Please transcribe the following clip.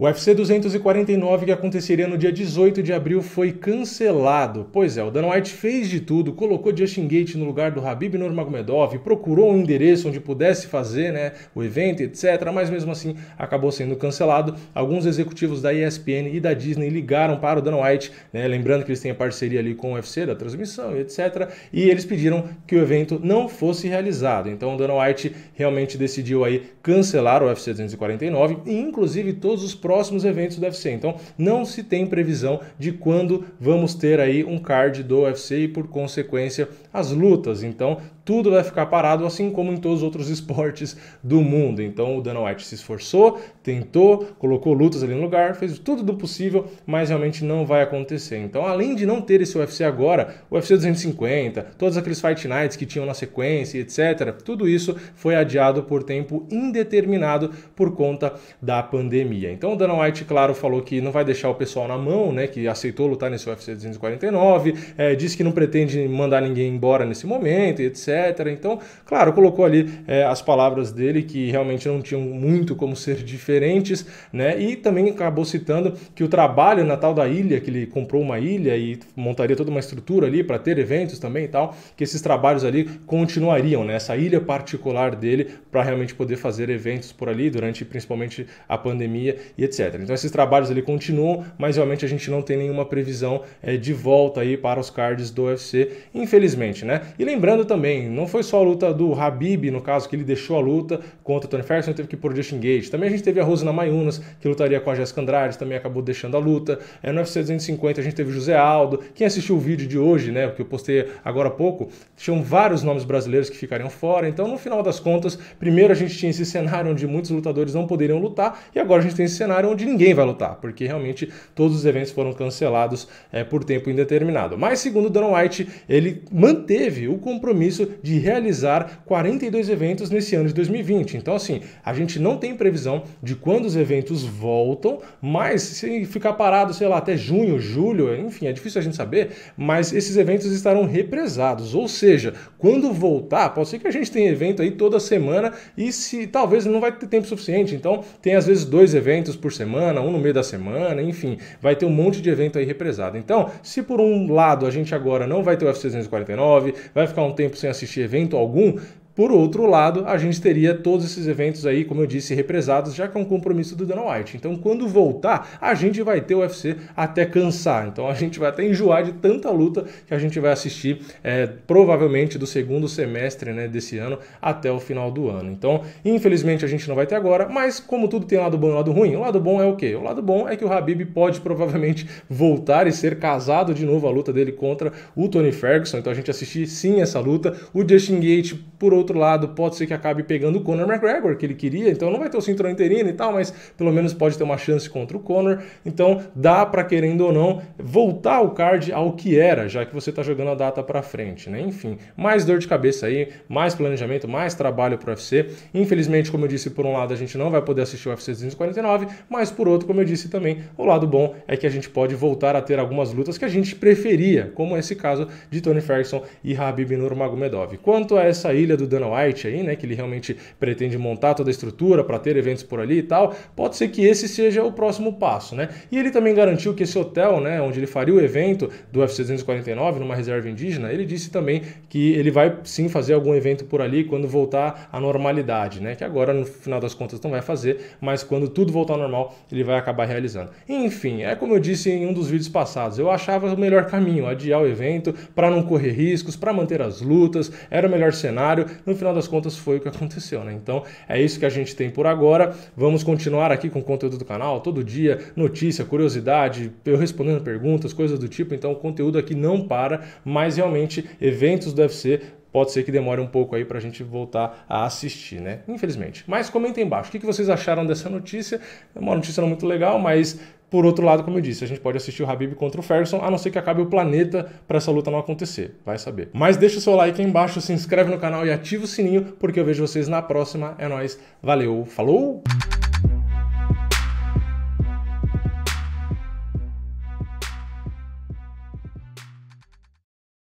O UFC 249 que aconteceria no dia 18 de abril foi cancelado. Pois é, o Dana White fez de tudo, colocou Justin Gate no lugar do Habib Nurmagomedov, procurou um endereço onde pudesse fazer, né, o evento, etc, mas mesmo assim acabou sendo cancelado. Alguns executivos da ESPN e da Disney ligaram para o Dana White, né, lembrando que eles têm a parceria ali com o UFC da transmissão, etc, e eles pediram que o evento não fosse realizado. Então o Dana White realmente decidiu aí cancelar o UFC 249 e inclusive todos os próximos eventos do UFC. Então, não se tem previsão de quando vamos ter aí um card do UFC e, por consequência, as lutas. Então, tudo vai ficar parado, assim como em todos os outros esportes do mundo. Então, o Dana White se esforçou, tentou, colocou lutas ali no lugar, fez tudo do possível, mas realmente não vai acontecer. Então, além de não ter esse UFC agora, o UFC 250, todos aqueles Fight Nights que tinham na sequência, etc., tudo isso foi adiado por tempo indeterminado por conta da pandemia. Então, o Dana White, claro, falou que não vai deixar o pessoal na mão, né, que aceitou lutar nesse UFC 249, é, disse que não pretende mandar ninguém embora nesse momento, etc. Então, claro, colocou ali é, as palavras dele que realmente não tinham muito como ser diferente diferentes, né? E também acabou citando que o trabalho na tal da ilha, que ele comprou uma ilha e montaria toda uma estrutura ali para ter eventos também e tal, que esses trabalhos ali continuariam, né? Essa ilha particular dele para realmente poder fazer eventos por ali durante principalmente a pandemia e etc. Então esses trabalhos ali continuam, mas realmente a gente não tem nenhuma previsão é, de volta aí para os cards do UFC, infelizmente, né? E lembrando também, não foi só a luta do Habib, no caso que ele deixou a luta contra o Tony Ferguson, teve que ir por Justin Gage. Também a gente teve teve a Rosina Mayunas, que lutaria com a Jéssica Andrade, também acabou deixando a luta. É, no UFC 250 a gente teve José Aldo. Quem assistiu o vídeo de hoje, né, que eu postei agora há pouco, tinham vários nomes brasileiros que ficariam fora. Então, no final das contas, primeiro a gente tinha esse cenário onde muitos lutadores não poderiam lutar, e agora a gente tem esse cenário onde ninguém vai lutar, porque realmente todos os eventos foram cancelados é, por tempo indeterminado. Mas, segundo Dana White, ele manteve o compromisso de realizar 42 eventos nesse ano de 2020. Então, assim, a gente não tem previsão de de quando os eventos voltam, mas se ficar parado, sei lá, até junho, julho, enfim, é difícil a gente saber, mas esses eventos estarão represados. Ou seja, quando voltar, pode ser que a gente tenha evento aí toda semana e se talvez não vai ter tempo suficiente. Então, tem às vezes dois eventos por semana, um no meio da semana, enfim, vai ter um monte de evento aí represado. Então, se por um lado a gente agora não vai ter o F349, vai ficar um tempo sem assistir evento algum, por outro lado, a gente teria todos esses eventos aí, como eu disse, represados, já que é um compromisso do Dana White. Então, quando voltar, a gente vai ter o UFC até cansar. Então, a gente vai até enjoar de tanta luta que a gente vai assistir, é, provavelmente do segundo semestre né, desse ano até o final do ano. Então, infelizmente, a gente não vai ter agora, mas como tudo tem lado bom e lado ruim, o lado bom é o quê? O lado bom é que o Habib pode provavelmente voltar e ser casado de novo a luta dele contra o Tony Ferguson. Então, a gente assistir sim essa luta. O Justin Gate, por outro outro lado, pode ser que acabe pegando o Conor McGregor, que ele queria, então não vai ter o cinturão interino e tal, mas pelo menos pode ter uma chance contra o Conor. Então dá para, querendo ou não, voltar o card ao que era, já que você está jogando a data para frente, né? Enfim, mais dor de cabeça aí, mais planejamento, mais trabalho para o UFC. Infelizmente, como eu disse, por um lado a gente não vai poder assistir o UFC 249, mas por outro, como eu disse também, o lado bom é que a gente pode voltar a ter algumas lutas que a gente preferia, como esse caso de Tony Ferguson e Habib Nurmagomedov. Quanto a essa ilha do Dan Dana White aí, né, que ele realmente pretende montar toda a estrutura para ter eventos por ali e tal, pode ser que esse seja o próximo passo, né? E ele também garantiu que esse hotel, né, onde ele faria o evento do UFC 249 numa reserva indígena, ele disse também que ele vai sim fazer algum evento por ali quando voltar à normalidade, né? Que agora no final das contas não vai fazer, mas quando tudo voltar ao normal, ele vai acabar realizando. Enfim, é como eu disse em um dos vídeos passados, eu achava o melhor caminho adiar o evento para não correr riscos, para manter as lutas, era o melhor cenário, no final das contas, foi o que aconteceu, né? Então, é isso que a gente tem por agora. Vamos continuar aqui com o conteúdo do canal, todo dia, notícia, curiosidade, eu respondendo perguntas, coisas do tipo. Então, o conteúdo aqui não para, mas realmente, eventos do UFC pode ser que demore um pouco aí para a gente voltar a assistir, né? Infelizmente. Mas comentem embaixo o que vocês acharam dessa notícia. É uma notícia não muito legal, mas por outro lado, como eu disse, a gente pode assistir o Habib contra o Ferguson, a não ser que acabe o planeta para essa luta não acontecer. Vai saber. Mas deixa o seu like aí embaixo, se inscreve no canal e ativa o sininho, porque eu vejo vocês na próxima. É nóis. Valeu, falou!